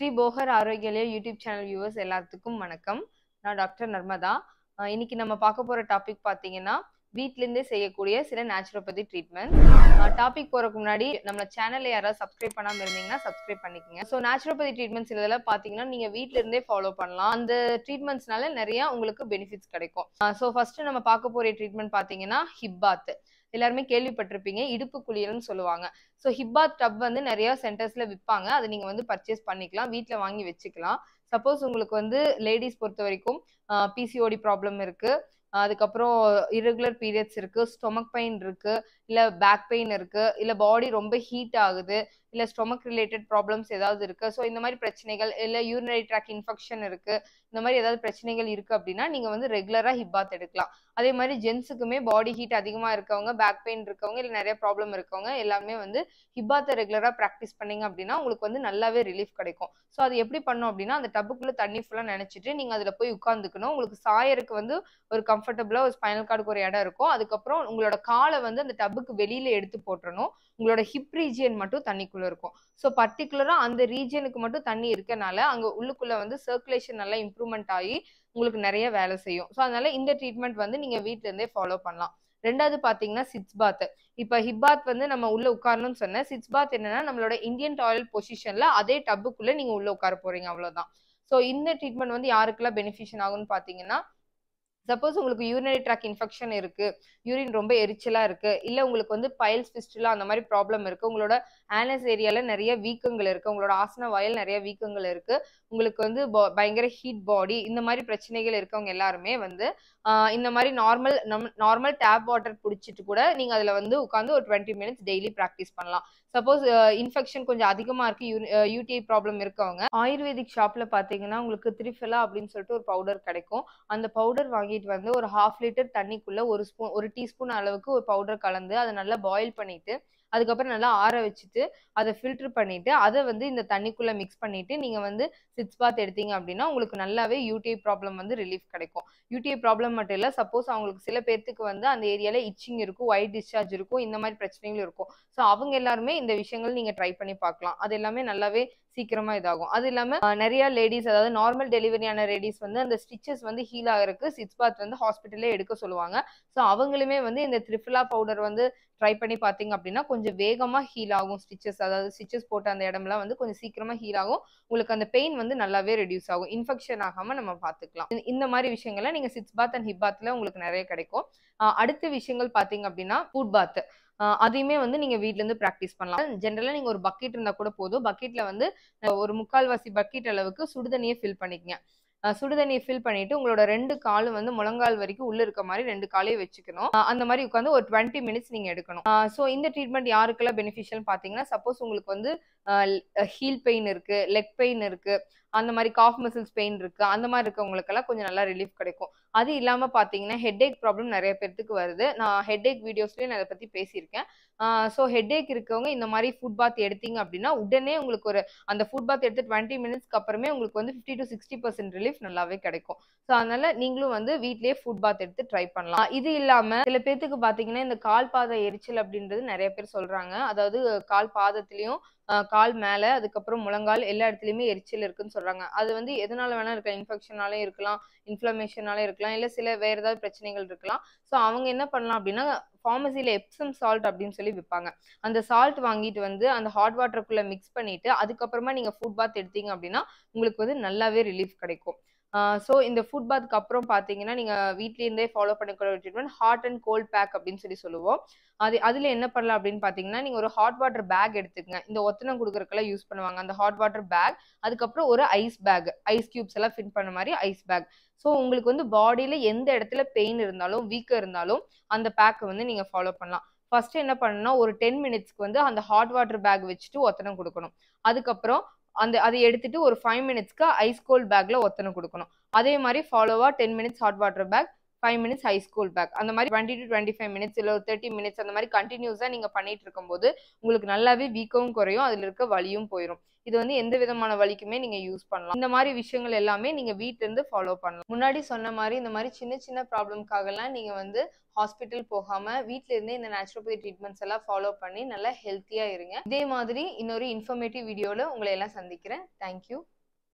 ஸ்ரீ போகர் ஆரோக்கியலே YouTube channel viewers எல்லாத்துக்கும் வணக்கம் நான் டாக்டர் நர்மதா இன்னைக்கு நம்ம பார்க்க போற டாபிக் பார்த்தீங்கன்னா வீட்லேருந்தே செய்யக்கூடிய சில நேச்சுரோபதி ட்ரீட்மெண்ட் டாபிக் போகிறதுக்கு முன்னாடி நம்ம சேனலில் யாராவது சப்ஸ்கிரைப் பண்ணாமல் இருந்தீங்கன்னா சப்ஸ்கிரைப் பண்ணிக்கோங்க ஸோ நேச்சுரோபதி ட்ரீட்மெண்ட்ஸ் இதெல்லாம் பார்த்தீங்கன்னா நீங்கள் வீட்டிலேருந்தே ஃபாலோ பண்ணலாம் அந்த ட்ரீட்மெண்ட்ஸ்னால நிறையா உங்களுக்கு பெனிஃபிட்ஸ் கிடைக்கும் ஸோ ஃபஸ்ட்டு நம்ம பார்க்க போகிற ட்ரீட்மெண்ட் பார்த்தீங்கன்னா ஹிப்பாத் எல்லாருமே கேள்விப்பட்டிருப்பீங்க இடுப்பு குளியல்னு சொல்லுவாங்க ஸோ ஹிப்பா டப் வந்து நிறைய சென்டர்ஸ்ல விற்பாங்க அதை நீங்க வந்து பர்ச்சேஸ் பண்ணிக்கலாம் வீட்டில் வாங்கி வச்சுக்கலாம் சப்போஸ் உங்களுக்கு வந்து லேடிஸ் பொறுத்த வரைக்கும் பிசிஓடி ப்ராப்ளம் இருக்கு அதுக்கப்புறம் இரகுலர் பீரியட்ஸ் இருக்கு ஸ்டொமக் பெயின் இருக்கு இல்ல பேக் பெயின் இருக்கு இல்ல பாடி ரொம்ப ஹீட் ஆகுது இல்லை ஸ்டொமக் ரிலேட்டட் ப்ராப்ளம்ஸ் ஏதாவது இருக்கு ஸோ இந்த மாதிரி பிரச்சனைகள் இல்லை யூரினரி ட்ராக் இன்ஃபெக்ஷன் இருக்குது இந்த மாதிரி ஏதாவது பிரச்சனைகள் இருக்குது அப்படின்னா நீங்கள் வந்து ரெகுலராக ஹிப் பாத் எடுக்கலாம் அதே மாதிரி ஜென்ஸுக்குமே பாடி ஹீட் அதிகமாக இருக்கவங்க பேக் பெயின் இருக்கவங்க இல்லை நிறைய ப்ராப்ளம் இருக்கவங்க எல்லாமே வந்து ஹிப் பாத்தை ரெகுலராக ப்ராக்டிஸ் பண்ணீங்க அப்படின்னா உங்களுக்கு வந்து நல்லாவே ரிலீஃப் கிடைக்கும் ஸோ அது எப்படி பண்ணும் அப்படின்னா அந்த டப்புக்குள்ளே தண்ணி ஃபுல்லாக நினச்சிட்டு நீங்கள் அதில் போய் உட்காந்துக்கணும் உங்களுக்கு சாயருக்கு வந்து ஒரு கம்ஃபர்டபுளாக ஒரு ஸ்பைனல் கார்டுக்கு ஒரு இடம் இருக்கும் அதுக்கப்புறம் உங்களோட காலை வந்து அந்த டப்புக்கு வெளியில் எடுத்து போட்டுறணும் உங்களோட ஹிப் ரீஜியன் மட்டும் தண்ணிக்குள்ள உள்ளுக்குள்ள இருக்கும் ஸோ பர்டிகுலரா அந்த ரீஜனுக்கு மட்டும் தண்ணி இருக்கனால அங்க உள்ளுக்குள்ள வந்து சர்க்குலேஷன் நல்லா இம்ப்ரூவ்மெண்ட் ஆகி உங்களுக்கு நிறைய வேலை செய்யும் ஸோ அதனால இந்த ட்ரீட்மெண்ட் வந்து நீங்க வீட்ல ஃபாலோ பண்ணலாம் ரெண்டாவது பாத்தீங்கன்னா சிட்ஸ் பாத் இப்போ ஹிப் பாத் வந்து நம்ம உள்ள உட்காரணும்னு சொன்னேன் சிட்ஸ் பாத் என்னன்னா நம்மளோட இந்தியன் டாய்லெட் பொசிஷன்ல அதே டப்புக்குள்ள நீங்க உள்ள உட்கார போறீங்க அவ்வளோதான் ஸோ இந்த ட்ரீட்மெண்ட் வந்து யாருக்கெல்லாம் பெனிஃபிஷன் ஆகும்னு பார்த்தீங்கன்னா சப்போஸ் உங்களுக்கு யூரினரி ட்ராக் இன்ஃபெக்ஷன் இருக்கு யூரின் ரொம்ப எரிச்சலா இருக்கு இல்ல உங்களுக்கு வந்து பயல்ஸ் பிஸ்டுலா அந்த மாதிரி ப்ராப்ளம் இருக்கு உங்களோட ஆனஸ் ஏரியால நிறைய வீக்கங்கள் இருக்கு உங்களோட ஆசன வாயில் நிறைய வீக்கங்கள் இருக்கு உங்களுக்கு வந்து பயங்கர ஹீட் பாடி இந்த மாதிரி பிரச்சனைகள் இருக்கவங்க எல்லாருமே வந்து இந்த மாதிரி நார்மல் நார்மல் டேப் வாட்டர் பிடிச்சிட்டு கூட நீங்க அதுல வந்து உட்காந்து ஒரு டுவெண்ட்டி மினிட்ஸ் டெய்லி ப்ராக்டிஸ் பண்ணலாம் சப்போஸ் இன்ஃபெக்ஷன் கொஞ்சம் அதிகமா இருக்கு யூடிஐ ப்ராப்ளம் இருக்கவங்க ஆயுர்வேதிக் ஷாப்ல பாத்தீங்கன்னா உங்களுக்கு திரிஃபெலா அப்படின்னு சொல்லிட்டு ஒரு பவுடர் கிடைக்கும் அந்த பவுடர் வாங்கி பீட் வந்து ஒரு ஹாஃப் லிட்டர் தண்ணிக்குள்ள ஒரு ஸ்பூன் ஒரு டீஸ்பூன் அளவுக்கு ஒரு பவுடர் கலந்து அதை நல்லா பாயில் பண்ணிட்டு அதுக்கப்புறம் நல்லா ஆற வச்சுட்டு அதை ஃபில்டர் பண்ணிட்டு அதை வந்து இந்த தண்ணிக்குள்ள மிக்ஸ் பண்ணிட்டு நீங்க வந்து சிட்ஸ் பாத் எடுத்தீங்க அப்படின்னா உங்களுக்கு நல்லாவே யூடிஐ ப்ராப்ளம் வந்து ரிலீஃப் கிடைக்கும் யூடிஐ ப்ராப்ளம் மட்டும் இல்லை சப்போஸ் அவங்களுக்கு சில பேர்த்துக்கு வந்து அந்த ஏரியால இச்சிங் இருக்கும் ஒயிட் டிஸ்சார்ஜ் இருக்கும் இந்த மாதிரி பிரச்சனைகள் இருக்கும் ஸோ அவங்க எல்லாருமே இந்த விஷயங்கள் நீங்க ட்ரை பண்ணி பார்க்கலாம் அது எல்லாமே நல்லாவே சீக்கிரமா இதாகும் அது இல்லாம நிறைய லேடிஸ் அதாவது நார்மல் டெலிவரியான லேடிஸ் வந்து அந்த ஸ்டிச்சஸ் வந்து ஹீல் ஆகிறதுக்கு சிட்ஸ் பாத் வந்து ஹாஸ்பிட்டலே எடுக்க சொல்லுவாங்க ஸோ அவங்களுமே வந்து இந்த த்ரிஃபிலா பவுடர் வந்து ட்ரை பண்ணி பார்த்தீங்க அப்படின்னா கொஞ்சம் வேகமாக ஹீல் ஆகும் ஸ்டிச்சஸ் அதாவது ஸ்டிச்சஸ் போட்ட அந்த இடம்லாம் வந்து கொஞ்சம் சீக்கிரமாக ஹீல் ஆகும் உங்களுக்கு அந்த பெயின் வந்து நல்லாவே ரெடியூஸ் ஆகும் இன்ஃபெக்ஷன் ஆகாமல் நம்ம பார்த்துக்கலாம் இந்த மாதிரி விஷயங்கள்லாம் நீங்கள் சிட்ஸ் பாத் அண்ட் ஹிப் பாத்தில் உங்களுக்கு நிறைய கிடைக்கும் அடுத்த விஷயங்கள் பார்த்தீங்க அப்படின்னா ஃபுட் பாத் அதையுமே வந்து நீங்க வீட்ல இருந்து ப்ராக்டிஸ் பண்ணலாம் ஜென்ரலா நீங்க ஒரு பக்கெட் இருந்தா கூட போதும் பக்கெட்ல வந்து ஒரு முக்கால்வாசி பக்கெட் அளவுக்கு சுடுதண்ணியை ஃபில் பண்ணிக்கங்க சுடுதண்ணியை ஃபில் பண்ணிட்டு உங்களோட ரெண்டு காலும் வந்து முழங்கால் வரைக்கும் உள்ள இருக்க மாதிரி ரெண்டு காலையும் வச்சுக்கணும் அந்த மாதிரி உட்காந்து ஒரு டுவெண்ட்டி மினிட்ஸ் நீங்க எடுக்கணும் ஸோ இந்த ட்ரீட்மெண்ட் யாருக்கெல்லாம் பெனிஃபிஷியல் பாத்தீங்கன்னா சப்போஸ் உங்களுக்கு வந்து ஹீல் பெயின் இருக்கு லெக் பெயின் இருக்கு அந்த மாதிரி காஃப் மசில்ஸ் பெயின் இருக்கு அந்த மாதிரி இருக்கவங்களுக்கெல்லாம் கொஞ்சம் நல்லா ரிலீஃப் கிடைக்கும் அது இல்லாம பாத்தீங்கன்னா ஹெட்ஏக் ப்ராப்ளம் நிறைய பேர்த்துக்கு வருது நான் ஹெட்ஏக் வீடியோஸ்லயும் நான் அதை பத்தி பேசியிருக்கேன் ஸோ ஹெட்ஏக் இருக்கவங்க இந்த மாதிரி ஃபுட் பாத் எடுத்தீங்க அப்படின்னா உடனே உங்களுக்கு ஒரு அந்த ஃபுட் பாத் எடுத்து டுவெண்ட்டி மினிட்ஸ்க்கு அப்புறமே உங்களுக்கு வந்து fifty to sixty percent relief நல்லாவே கிடைக்கும் ஸோ அதனால நீங்களும் வந்து வீட்லயே ஃபுட் பாத் எடுத்து ட்ரை பண்ணலாம் இது இல்லாம சில பேர்த்துக்கு பாத்தீங்கன்னா இந்த கால் பாதை எரிச்சல் அப்படின்றது நிறைய பேர் சொல்றாங்க அதாவது கால் பாதத்துலேயும் கால் மேலே அதுக்கப்புறம் முழங்கால் எல்லா இடத்துலையுமே எரிச்சல் இருக்குன்னு சொல்கிறாங்க அது வந்து எதனால வேணால் இருக்கலாம் இன்ஃபெக்ஷனாலே இருக்கலாம் இன்ஃப்ளமேஷனாலே இருக்கலாம் இல்லை சில வேறு ஏதாவது பிரச்சனைகள் இருக்கலாம் ஸோ அவங்க என்ன பண்ணலாம் அப்படின்னா ஃபார்மசியில் எப்சம் சால்ட் அப்படின்னு சொல்லி விற்பாங்க அந்த சால்ட் வாங்கிட்டு வந்து அந்த ஹாட் வாட்டருக்குள்ளே மிக்ஸ் பண்ணிவிட்டு அதுக்கப்புறமா நீங்கள் ஃபுட் பாத் எடுத்தீங்க அப்படின்னா உங்களுக்கு வந்து நல்லாவே ரிலீஃப் கிடைக்கும் ஸோ இந்த ஃபுட் பாத்துக்கு அப்புறம் பார்த்தீங்கன்னா நீங்கள் வீட்லேருந்தே ஃபாலோ பண்ணக்கூடிய ஒரு treatment hot and cold pack அப்படின்னு சொல்லி சொல்லுவோம் அது அதில் என்ன பண்ணலாம் அப்படின்னு பார்த்தீங்கன்னா நீங்கள் ஒரு ஹாட் வாட்டர் பேக் எடுத்துக்கங்க இந்த ஒத்தனம் கொடுக்குறக்கெல்லாம் யூஸ் பண்ணுவாங்க அந்த ஹாட் வாட்டர் பேக் அதுக்கப்புறம் ஒரு ஐஸ் பேக் ஐஸ் கியூப்ஸ் எல்லாம் ஃபின் பண்ண மாதிரி ஐஸ் பேக் ஸோ உங்களுக்கு வந்து பாடியில் எந்த இடத்துல பெயின் இருந்தாலும் வீக்காக இருந்தாலும் அந்த பேக்கை வந்து நீங்கள் ஃபாலோ பண்ணலாம் ஃபர்ஸ்ட் என்ன பண்ணணும்னா ஒரு டென் மினிட்ஸ்க்கு வந்து அந்த ஹாட் வாட்டர் பேக் வச்சுட்டு ஒத்தனம் கொடுக்கணும் அதுக்கப்புறம் அந்த அதை எடுத்துட்டு ஒரு ஃபைவ் மினிட்ஸ்க்கு ஐஸ் கோல்ட் பேக்ல ஒத்தனை கொடுக்கணும் அதே மாதிரி ஃபாலோவா ten minutes hot water pack five minutes high school pack அந்த மாதிரி twenty to twenty five minutes இல்லை ஒரு தேர்ட்டி மினிட்ஸ் அந்த மாதிரி கண்டினியூஸாக நீங்கள் பண்ணிட்டு இருக்கும்போது உங்களுக்கு நல்லாவே வீக்கவும் குறையும் அதில் இருக்க வழியும் போயிடும் இது வந்து எந்த விதமான வலிக்குமே நீங்க யூஸ் பண்ணலாம் இந்த மாதிரி விஷயங்கள் எல்லாமே நீங்க வீட்டிலேருந்து இருந்து ஃபாலோ பண்ணலாம் முன்னாடி சொன்ன மாதிரி இந்த மாதிரி சின்ன சின்ன ப்ராப்ளம்காக எல்லாம் நீங்க வந்து ஹாஸ்பிட்டல் போகாம வீட்ல இருந்தே இந்த நேச்சுரோபதி ட்ரீட்மெண்ட்ஸ் எல்லாம் ஃபாலோ பண்ணி நல்லா ஹெல்த்தியா இருங்க இதே மாதிரி இன்னொரு இன்ஃபர்மேட்டிவ் வீடியோல உங்களை எல்லாம் சந்திக்கிறேன் தேங்க்யூ